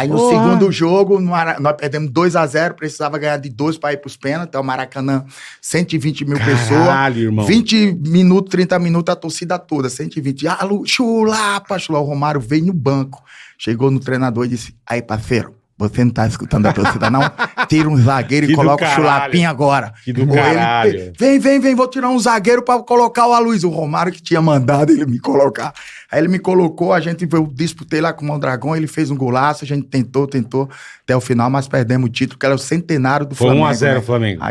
Aí no segundo jogo, nós perdemos 2 a 0 precisava ganhar de 2 para ir para os pênaltis. É o Maracanã, 120 mil Caralho, pessoas. Caralho, irmão. 20 minutos, 30 minutos, a torcida toda, 120. Ah, chulapa, chulapa. O Romário veio no banco. Chegou no treinador e disse: Aí, parceiro, você não tá escutando a torcida, não? Tira um zagueiro que e coloca o chulapinho agora. Que do caralho. Ele, vem, vem, vem, vou tirar um zagueiro para colocar o Aluísio. O Romário que tinha mandado ele me colocar. Aí ele me colocou, a gente, eu disputei lá com o Mondragão, ele fez um golaço, a gente tentou, tentou até o final, mas perdemos o título, que era o centenário do Foi Flamengo. Foi 1x0 né? Flamengo.